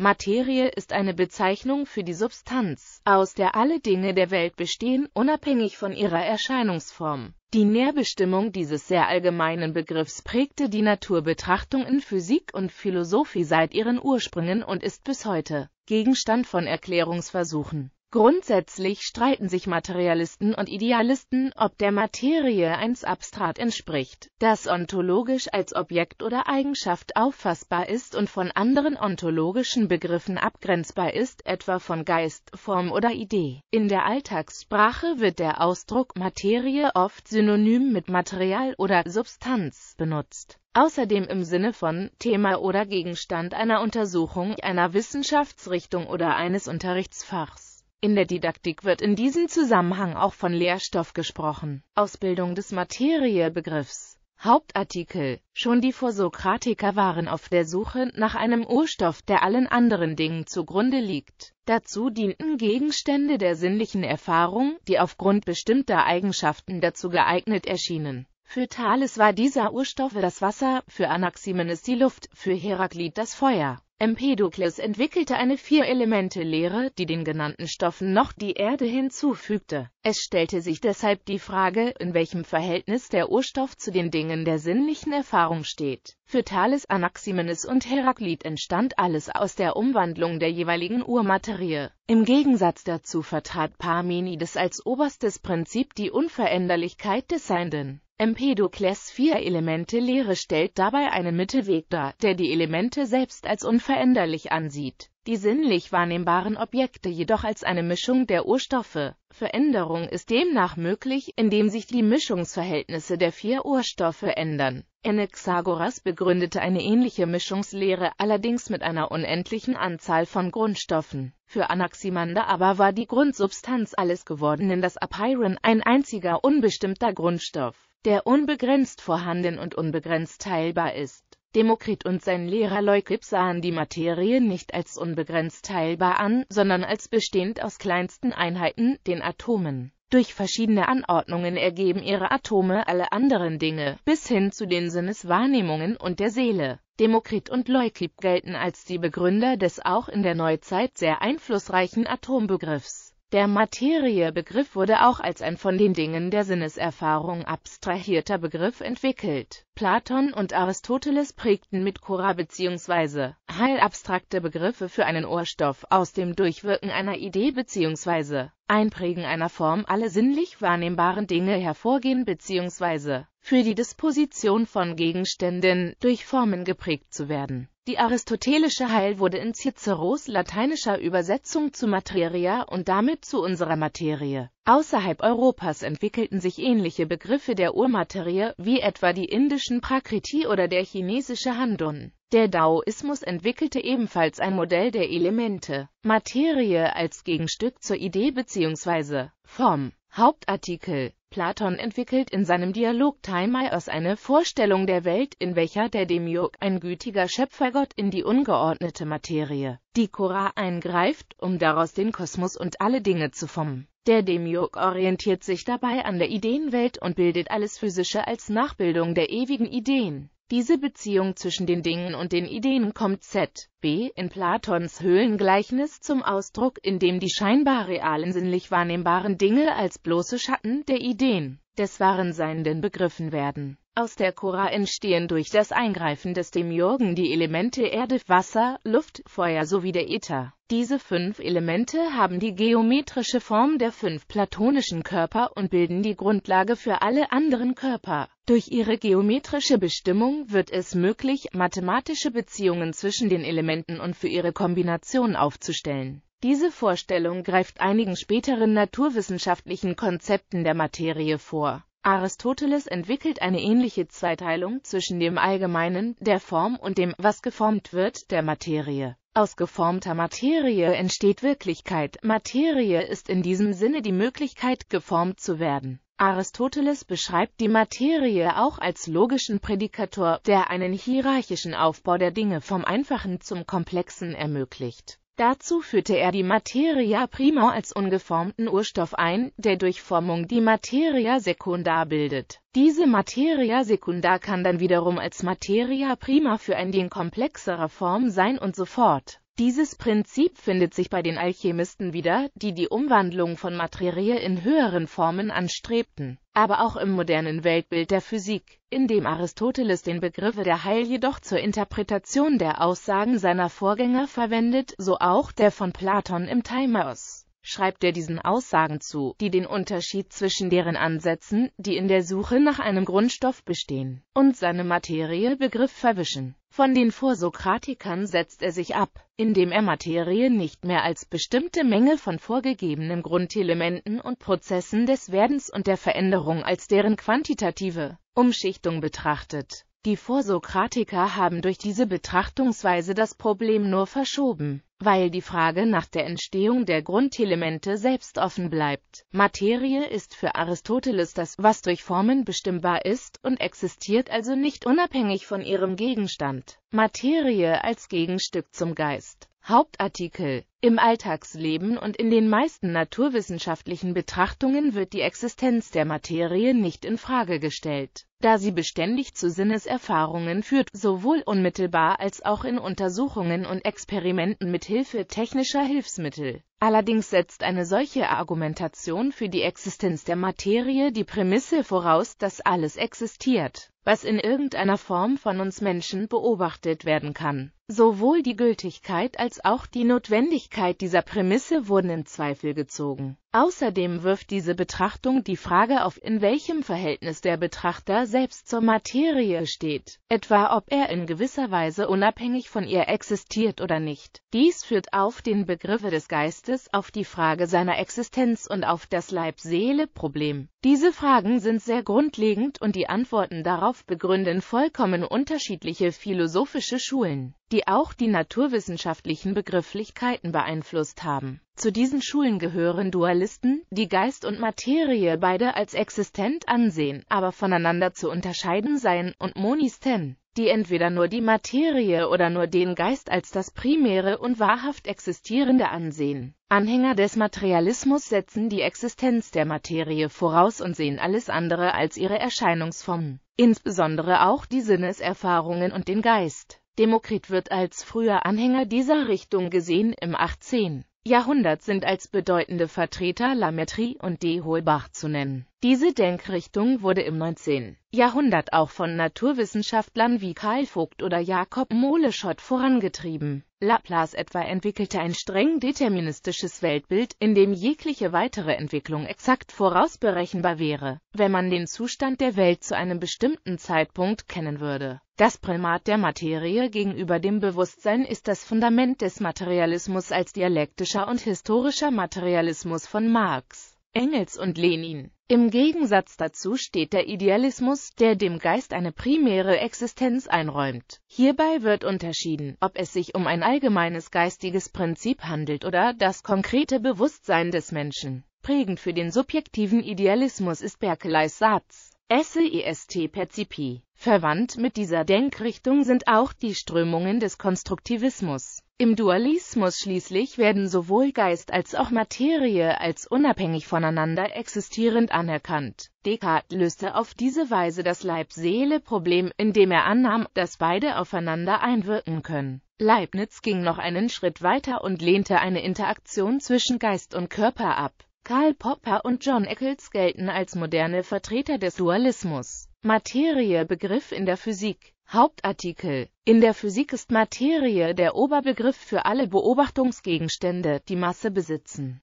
Materie ist eine Bezeichnung für die Substanz, aus der alle Dinge der Welt bestehen, unabhängig von ihrer Erscheinungsform. Die Nährbestimmung dieses sehr allgemeinen Begriffs prägte die Naturbetrachtung in Physik und Philosophie seit ihren Ursprüngen und ist bis heute Gegenstand von Erklärungsversuchen. Grundsätzlich streiten sich Materialisten und Idealisten, ob der Materie eins Substrat entspricht, das ontologisch als Objekt oder Eigenschaft auffassbar ist und von anderen ontologischen Begriffen abgrenzbar ist, etwa von Geist, Form oder Idee. In der Alltagssprache wird der Ausdruck Materie oft synonym mit Material oder Substanz benutzt außerdem im Sinne von Thema oder Gegenstand einer Untersuchung, einer Wissenschaftsrichtung oder eines Unterrichtsfachs. In der Didaktik wird in diesem Zusammenhang auch von Lehrstoff gesprochen. Ausbildung des Materiebegriffs Hauptartikel Schon die Vorsokratiker waren auf der Suche nach einem Urstoff, der allen anderen Dingen zugrunde liegt. Dazu dienten Gegenstände der sinnlichen Erfahrung, die aufgrund bestimmter Eigenschaften dazu geeignet erschienen. Für Thales war dieser Urstoff das Wasser, für Anaximenes die Luft, für Heraklit das Feuer. Empedokles entwickelte eine Vier-Elemente-Lehre, die den genannten Stoffen noch die Erde hinzufügte. Es stellte sich deshalb die Frage, in welchem Verhältnis der Urstoff zu den Dingen der sinnlichen Erfahrung steht. Für Thales, Anaximenes und Heraklit entstand alles aus der Umwandlung der jeweiligen Urmaterie. Im Gegensatz dazu vertrat Parmenides als oberstes Prinzip die Unveränderlichkeit des Seinden. Empedokles vier Elemente-Lehre stellt dabei einen Mittelweg dar, der die Elemente selbst als unveränderlich ansieht, die sinnlich wahrnehmbaren Objekte jedoch als eine Mischung der Urstoffe. Veränderung ist demnach möglich, indem sich die Mischungsverhältnisse der vier Urstoffe ändern. Anaxagoras begründete eine ähnliche Mischungslehre allerdings mit einer unendlichen Anzahl von Grundstoffen. Für Anaximander aber war die Grundsubstanz alles Gewordenen das Apeiron ein einziger unbestimmter Grundstoff der unbegrenzt vorhanden und unbegrenzt teilbar ist. Demokrit und sein Lehrer Leukip sahen die Materie nicht als unbegrenzt teilbar an, sondern als bestehend aus kleinsten Einheiten, den Atomen. Durch verschiedene Anordnungen ergeben ihre Atome alle anderen Dinge, bis hin zu den Sinneswahrnehmungen und der Seele. Demokrit und Leukip gelten als die Begründer des auch in der Neuzeit sehr einflussreichen Atombegriffs. Der Materiebegriff wurde auch als ein von den Dingen der Sinneserfahrung abstrahierter Begriff entwickelt. Platon und Aristoteles prägten mit Cora bzw. Heil abstrakte Begriffe für einen Ohrstoff aus dem Durchwirken einer Idee bzw. Einprägen einer Form alle sinnlich wahrnehmbaren Dinge hervorgehen bzw. für die Disposition von Gegenständen durch Formen geprägt zu werden die aristotelische Heil wurde in Ciceros lateinischer Übersetzung zu Materia und damit zu unserer Materie. Außerhalb Europas entwickelten sich ähnliche Begriffe der Urmaterie, wie etwa die indischen Prakriti oder der chinesische Handun. Der Daoismus entwickelte ebenfalls ein Modell der Elemente, Materie als Gegenstück zur Idee bzw. Form. Hauptartikel Platon entwickelt in seinem Dialog Taimaios eine Vorstellung der Welt, in welcher der Demiurg, ein gütiger Schöpfergott, in die ungeordnete Materie, die Kora, eingreift, um daraus den Kosmos und alle Dinge zu formen. Der Demiurg orientiert sich dabei an der Ideenwelt und bildet alles Physische als Nachbildung der ewigen Ideen. Diese Beziehung zwischen den Dingen und den Ideen kommt z. b. in Platons Höhlengleichnis zum Ausdruck, in dem die scheinbar realen sinnlich wahrnehmbaren Dinge als bloße Schatten der Ideen des Wahrenseienden begriffen werden aus der Kura entstehen durch das Eingreifen des Demiurgen die Elemente Erde, Wasser, Luft, Feuer sowie der Äther. Diese fünf Elemente haben die geometrische Form der fünf platonischen Körper und bilden die Grundlage für alle anderen Körper. Durch ihre geometrische Bestimmung wird es möglich, mathematische Beziehungen zwischen den Elementen und für ihre Kombination aufzustellen. Diese Vorstellung greift einigen späteren naturwissenschaftlichen Konzepten der Materie vor. Aristoteles entwickelt eine ähnliche Zweiteilung zwischen dem Allgemeinen, der Form und dem, was geformt wird, der Materie. Aus geformter Materie entsteht Wirklichkeit. Materie ist in diesem Sinne die Möglichkeit, geformt zu werden. Aristoteles beschreibt die Materie auch als logischen Prädikator, der einen hierarchischen Aufbau der Dinge vom Einfachen zum Komplexen ermöglicht Dazu führte er die Materia prima als ungeformten Urstoff ein, der durch Formung die Materia secunda bildet. Diese Materia secunda kann dann wiederum als Materia prima für ein Ding komplexerer Form sein und so fort. Dieses Prinzip findet sich bei den Alchemisten wieder, die die Umwandlung von Materie in höheren Formen anstrebten, aber auch im modernen Weltbild der Physik, in dem Aristoteles den Begriff der Heil jedoch zur Interpretation der Aussagen seiner Vorgänger verwendet, so auch der von Platon im Timaeus schreibt er diesen Aussagen zu, die den Unterschied zwischen deren Ansätzen, die in der Suche nach einem Grundstoff bestehen, und seinem Materiebegriff verwischen. Von den Vorsokratikern setzt er sich ab, indem er Materie nicht mehr als bestimmte Menge von vorgegebenen Grundelementen und Prozessen des Werdens und der Veränderung als deren quantitative Umschichtung betrachtet. Die Vorsokratiker haben durch diese Betrachtungsweise das Problem nur verschoben weil die Frage nach der Entstehung der Grundelemente selbst offen bleibt. Materie ist für Aristoteles das, was durch Formen bestimmbar ist und existiert also nicht unabhängig von ihrem Gegenstand. Materie als Gegenstück zum Geist Hauptartikel Im Alltagsleben und in den meisten naturwissenschaftlichen Betrachtungen wird die Existenz der Materie nicht in Frage gestellt, da sie beständig zu Sinneserfahrungen führt, sowohl unmittelbar als auch in Untersuchungen und Experimenten mit Hilfe technischer Hilfsmittel Allerdings setzt eine solche Argumentation für die Existenz der Materie die Prämisse voraus, dass alles existiert, was in irgendeiner Form von uns Menschen beobachtet werden kann. Sowohl die Gültigkeit als auch die Notwendigkeit dieser Prämisse wurden in Zweifel gezogen. Außerdem wirft diese Betrachtung die Frage auf, in welchem Verhältnis der Betrachter selbst zur Materie steht, etwa ob er in gewisser Weise unabhängig von ihr existiert oder nicht. Dies führt auf den Begriffe des Geistes, auf die Frage seiner Existenz und auf das Leib-Seele-Problem diese Fragen sind sehr grundlegend und die Antworten darauf begründen vollkommen unterschiedliche philosophische Schulen, die auch die naturwissenschaftlichen Begrifflichkeiten beeinflusst haben. Zu diesen Schulen gehören Dualisten, die Geist und Materie beide als existent ansehen, aber voneinander zu unterscheiden seien, und Monisten, die entweder nur die Materie oder nur den Geist als das primäre und wahrhaft existierende ansehen. Anhänger des Materialismus setzen die Existenz der Materie voraus und sehen alles andere als ihre Erscheinungsformen, insbesondere auch die Sinneserfahrungen und den Geist. Demokrit wird als früher Anhänger dieser Richtung gesehen im 18. Jahrhundert sind als bedeutende Vertreter Lametri und D. Holbach zu nennen. Diese Denkrichtung wurde im 19. Jahrhundert auch von Naturwissenschaftlern wie Karl Vogt oder Jakob Moleschott vorangetrieben. Laplace etwa entwickelte ein streng deterministisches Weltbild, in dem jegliche weitere Entwicklung exakt vorausberechenbar wäre, wenn man den Zustand der Welt zu einem bestimmten Zeitpunkt kennen würde. Das Primat der Materie gegenüber dem Bewusstsein ist das Fundament des Materialismus als dialektischer und historischer Materialismus von Marx, Engels und Lenin. Im Gegensatz dazu steht der Idealismus, der dem Geist eine primäre Existenz einräumt. Hierbei wird unterschieden, ob es sich um ein allgemeines geistiges Prinzip handelt oder das konkrete Bewusstsein des Menschen. Prägend für den subjektiven Idealismus ist Berkeleys Satz SEST percipi. Verwandt mit dieser Denkrichtung sind auch die Strömungen des Konstruktivismus. Im Dualismus schließlich werden sowohl Geist als auch Materie als unabhängig voneinander existierend anerkannt. Descartes löste auf diese Weise das Leib-Seele-Problem, indem er annahm, dass beide aufeinander einwirken können. Leibniz ging noch einen Schritt weiter und lehnte eine Interaktion zwischen Geist und Körper ab. Karl Popper und John Eccles gelten als moderne Vertreter des Dualismus. Materie Begriff in der Physik Hauptartikel In der Physik ist Materie der Oberbegriff für alle Beobachtungsgegenstände, die Masse besitzen.